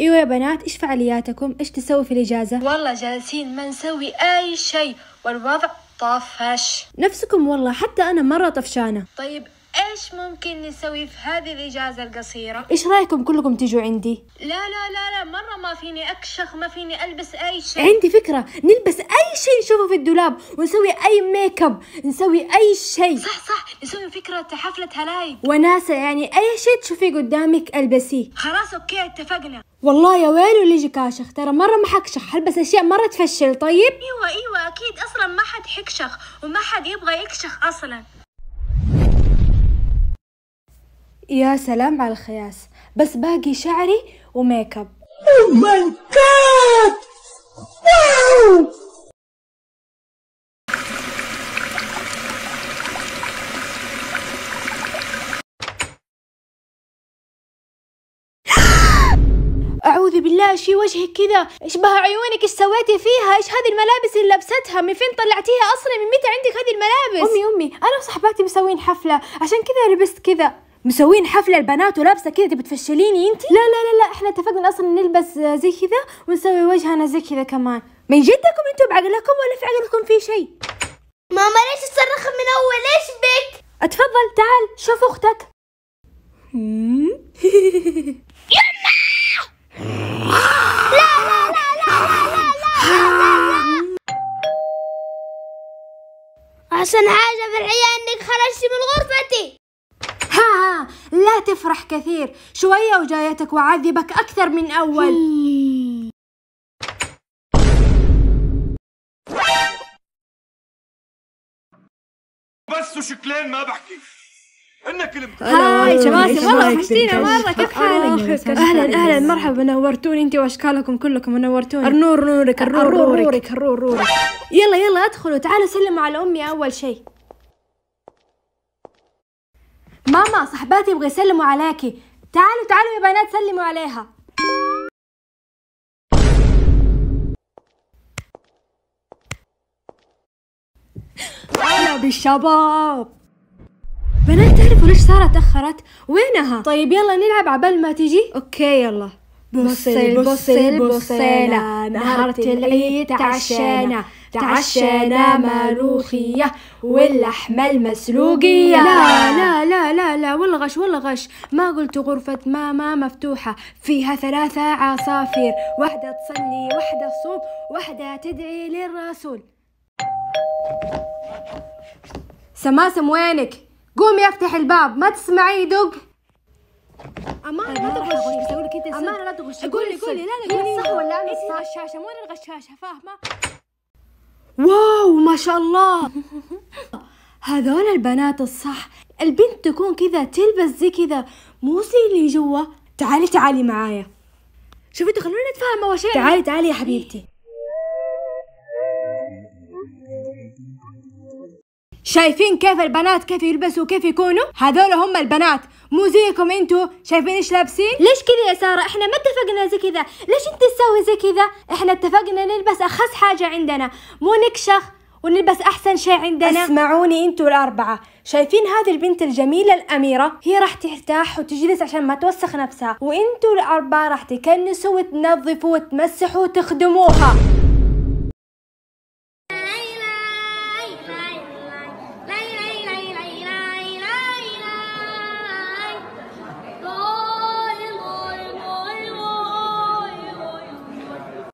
ايوه يا بنات ايش فعالياتكم ايش تسوي في الاجازه والله جالسين ما نسوي اي شيء والوضع طفش نفسكم والله حتى انا مره طفشانه طيب ايش ممكن نسوي في هذه الاجازه القصيره ايش رايكم كلكم تيجوا عندي لا لا لا لا مره ما فيني اكشخ ما فيني البس اي شيء عندي فكره نلبس اي شيء نشوفه في الدولاب ونسوي اي ميك اب نسوي اي شيء صح صح نسوي فكره حفله هلايك وناسه يعني اي شيء تشوفيه قدامك البسيه خلاص اوكي اتفقنا والله يا ويلو اللي يجي كاشخ ترى مرة ما حكشخ هلبس أشياء مرة تفشل طيب إيوة إيوة أكيد أصلا ما حد حكشخ وما حد يبغى يكشخ أصلا يا سلام على الخياس بس باقي شعري وميك اب او oh ماي بالله ايش في وجهك كذا اشبه عيونك ايش سويتي فيها ايش هذه الملابس اللي لابستها من فين طلعتيها اصلا من متى عندك هذه الملابس امي امي انا وصحباتي مسوين حفله عشان كذا لبست كذا مسوين حفلة البنات ولابسة كذا تبي تفشليني انت؟ لا لا لا لا احنا اتفقنا اصلا نلبس زي كذا ونسوي وجهنا زي كذا كمان من جدكم انتم بعقلكم ولا في عقلكم في شيء؟ ماما ليش تصرخ من اول ايش بك؟ اتفضل تعال شوف اختك. يما أحسن حاجة في الحياة إنك خرجت من غرفتي ها ها لا تفرح كثير شوية وجايتك وعذبك أكثر من أول بس وشكلين ما بحكي هاي شباسي والله وحشتينا مره كيف حالك اهلا اهلا مرحبا نورتوني انت واشكالكم كلكم نورتوني النور نورك النور نورك النور نورك يلا يلا ادخلوا تعالوا سلموا على امي اول شيء ماما صاحباتي يبغى يسلموا عليكي تعالوا تعالوا يا بنات سلموا عليها هلا بالشباب ليش سارة تأخرت وينها طيب يلا نلعب عبال ما تجي اوكي يلا بصي بصي بصينا نهارة العيد تعشينا تعشينا ملوخية واللحمة المسلوقية لا لا لا لا لا والغش والغش ما قلت غرفة ماما مفتوحة فيها ثلاثة عصافير واحدة تصلي واحدة تصوم واحدة تدعي للرسول سماسم وينك؟ قومي افتح الباب ما تسمعي يدق أمانة لا تغشي لك انت أمانة لا تغشي قولي قولي لا لا قولي صح ولا أنا صح الغشاشة مو أنا الغشاشة فاهمة واو ما شاء الله هذول البنات الصح البنت تكون كذا تلبس زي كذا مو زي اللي جوا تعالي تعالي معايا شوفي انتوا خلونا نتفاهم اول شيء تعالي تعالي يا حبيبتي شايفين كيف البنات كيف يلبسوا كيف يكونوا هذول هم البنات مو زيكم انتوا شايفين ايش لابسين ليش كذا يا ساره احنا ما اتفقنا زي كذا ليش انت تسوي زي كذا احنا اتفقنا نلبس اخس حاجه عندنا مو نكشخ ونلبس احسن شيء عندنا اسمعوني انتوا الاربعه شايفين هذه البنت الجميله الاميره هي راح ترتاح وتجلس عشان ما توسخ نفسها وانتوا الاربعه راح تكنسوا وتنظفوا وتمسحوا وتخدموها